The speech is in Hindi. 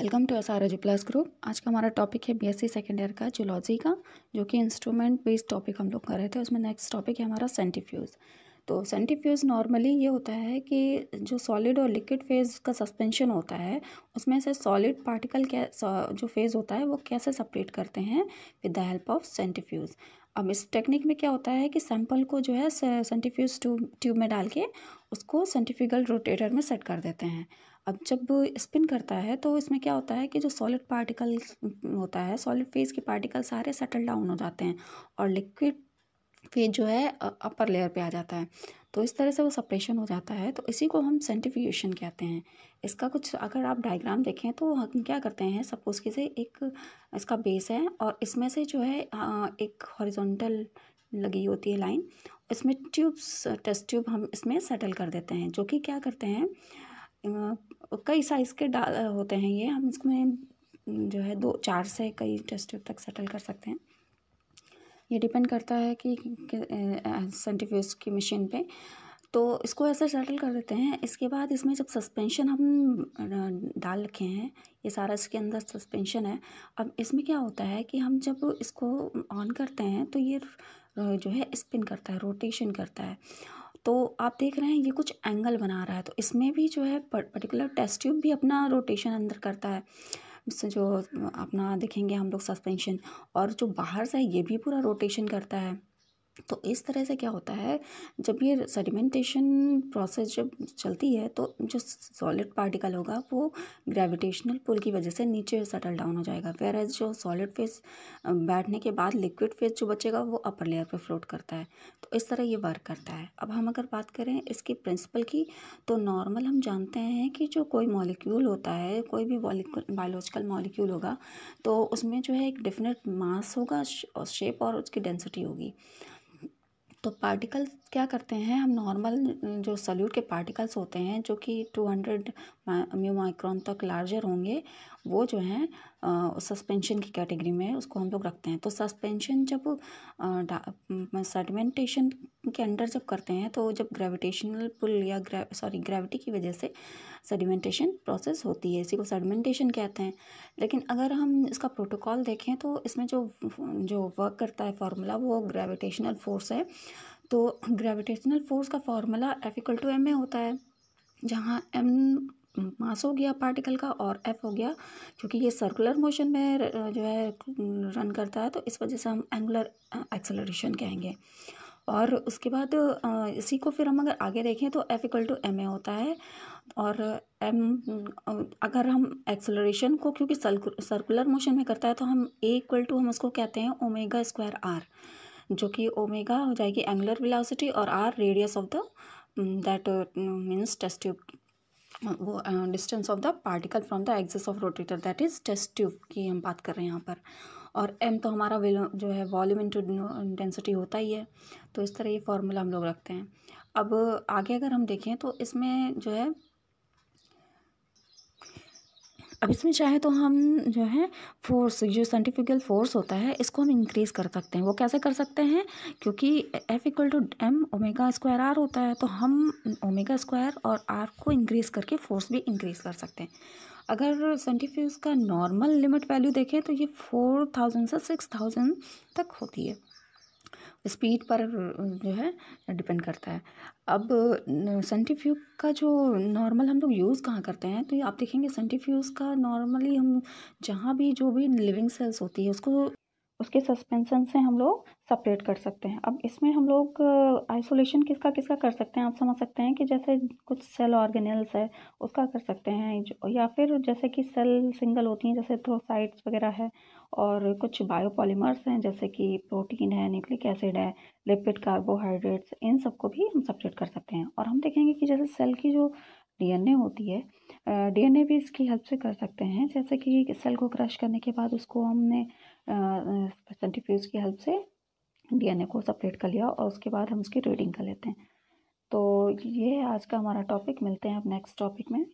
welcome to S R edge plus group आज का हमारा टॉपिक है बीएससी सेकेंड ईयर का जूलॉजी का जो कि इंस्ट्रूमेंट बेस्ड टॉपिक हम लोग कर रहे थे उसमें नेक्स्ट टॉपिक है हमारा सेंटिफ्यूज़ तो सेंटिफ्यूज़ नॉर्मली ये होता है कि जो सॉलिड और लिक्विड फेज़ का सस्पेंशन होता है उसमें से सॉलिड पार्टिकल क्या जो फेज़ होता है वो कैसे सेपरेट करते हैं with the help of centrifuge अब इस टेक्निक में क्या होता है कि सैंपल को जो है सेंटिफ्यूज ट्यूब में डाल के उसको सेंटिफिकल रोटेटर में सेट कर देते हैं अब जब स्पिन करता है तो इसमें क्या होता है कि जो सॉलिड पार्टिकल हम्म, होता है सॉलिड फेज के पार्टिकल सारे सेटल डाउन हो जाते हैं और लिक्विड फेज जो है अपर लेयर पे आ जाता है तो इस तरह से वो सपरेशन हो जाता है तो इसी को हम सेंटिफिकेशन कहते हैं इसका कुछ अगर आप डायग्राम देखें तो हम क्या करते हैं सपोज़ कि से एक इसका बेस है और इसमें से जो है हाँ, एक हॉरिजॉन्टल लगी होती है लाइन इसमें ट्यूब्स टेस्ट ट्यूब हम इसमें सेटल कर देते हैं जो कि क्या करते हैं कई साइज़ के डाल होते हैं ये हम इसमें जो है दो चार से कई टेस्ट ट्यूब तक सेटल कर सकते हैं ये डिपेंड करता है कि सेंटिफ्यूज की मशीन पे तो इसको ऐसे सेटल कर देते हैं इसके बाद इसमें जब सस्पेंशन हम डाल रखे हैं ये सारा इसके अंदर सस्पेंशन है अब इसमें क्या होता है कि हम जब इसको ऑन करते हैं तो ये जो है स्पिन करता है रोटेशन करता है तो आप देख रहे हैं ये कुछ एंगल बना रहा है तो इसमें भी जो है पर्टिकुलर टेस्ट ट्यूब भी अपना रोटेशन अंदर करता है जो अपना देखेंगे हम लोग सस्पेंशन और जो बाहर से है ये भी पूरा रोटेशन करता है तो इस तरह से क्या होता है जब ये सेडिमेंटेशन प्रोसेस जब चलती है तो जो सॉलिड पार्टिकल होगा वो ग्रेविटेशनल पुल की वजह से नीचे सेटल डाउन हो जाएगा वेर एज जो सॉलिड फेस बैठने के बाद लिक्विड फेस जो बचेगा वो अपर लेयर पे फ्लोट करता है तो इस तरह ये वर्क करता है अब हम अगर बात करें इसकी प्रिंसिपल की तो नॉर्मल हम जानते हैं कि जो कोई मॉलिक्यूल होता है कोई भी बायोलॉजिकल मॉलिक्यूल होगा तो उसमें जो है एक डिफिनेट मास होगा शेप और उसकी डेंसिटी होगी तो पार्टिकल्स क्या करते हैं हम नॉर्मल जो सल्यूट के पार्टिकल्स होते हैं जो कि टू हंड्रेड म्यू माइक्रॉन तक लार्जर होंगे वो जो हैं सस्पेंशन की कैटेगरी में उसको हम लोग रखते हैं तो सस्पेंशन जब सेडमेंटेशन के अंडर जब करते हैं तो जब ग्रेविटेशनल पुल या ग्रे सॉरी ग्रेविटी की वजह से सेडिमेंटेशन प्रोसेस होती है इसी को सेडिमेंटेशन कहते हैं लेकिन अगर हम इसका प्रोटोकॉल देखें तो इसमें जो जो वर्क करता है फार्मूला वो ग्रेविटेशनल फ़ोर्स है तो ग्रेविटेशनल फ़ोर्स का formula F equal to M A होता है जहाँ एम मास हो गया पार्टिकल का और एफ हो गया क्योंकि ये सर्कुलर मोशन में जो है रन करता है तो इस वजह से हम एंगुलर एक्सेलरेशन कहेंगे और उसके बाद इसी को फिर हम अगर आगे देखें तो F equal to M A होता है और एम अगर हम एक्सलरेशन को क्योंकि सर्कुलर मोशन में करता है तो हम ए इक्वल टू हम उसको कहते हैं ओमेगा स्क्वायर आर जो कि ओमेगा हो जाएगी एंगुलर वेलोसिटी और R radius of the that means test tube वो distance of the particle from the axis of rotator that is test tube की हम बात कर रहे हैं यहाँ पर और एम तो हमारा जो है वॉल्यूम इंटू डेंसिटी होता ही है तो इस तरह ये फार्मूला हम लोग रखते हैं अब आगे अगर हम देखें तो इसमें जो है अब इसमें चाहे तो हम जो है फोर्स जो साइंटिफिकल फोर्स होता है इसको हम इंक्रीज़ कर सकते हैं वो कैसे कर सकते हैं क्योंकि F equal to M omega square R होता है तो हम ओमेगा स्क्वायर और आर को इंक्रीज़ करके फोर्स भी इंक्रीज़ कर सकते हैं अगर सेंटिफ्यूज का नॉर्मल लिमिट वैल्यू देखें तो ये फोर थाउजेंड से सिक्स थाउजेंड तक होती है स्पीड पर जो है डिपेंड करता है अब सेंटिफ्यूज का जो नॉर्मल हम लोग यूज़ कहाँ करते हैं तो आप देखेंगे सेंटिफ्यूज़ का नॉर्मली हम जहाँ भी जो भी लिविंग सेल्स होती है उसको उसके सस्पेंसन से हम लोग सेपरेट कर सकते हैं अब इसमें हम लोग आइसोलेशन किसका किसका कर सकते हैं आप समझ सकते हैं कि जैसे कुछ सेल ऑर्गेनल्स है उसका कर सकते हैं या फिर जैसे कि सेल सिंगल होती हैं जैसे थ्रोसाइट्स वगैरह है और कुछ बायोपॉलीमर्स हैं जैसे कि प्रोटीन है न्यूक्लिक एसिड है लिपिड कार्बोहाइड्रेट्स इन सबको भी हम सेपरेट कर सकते हैं और हम देखेंगे कि जैसे सेल की जो डीएनए होती है डीएनए भी इसकी हेल्प से कर सकते हैं जैसे कि सेल को क्रश करने के बाद उसको हमने सेंटिफ्यूज की हेल्प से डीएनए को सेपरेट कर लिया और उसके बाद हम उसकी रीडिंग कर लेते हैं तो ये है आज का हमारा टॉपिक मिलते हैं अब नेक्स्ट टॉपिक में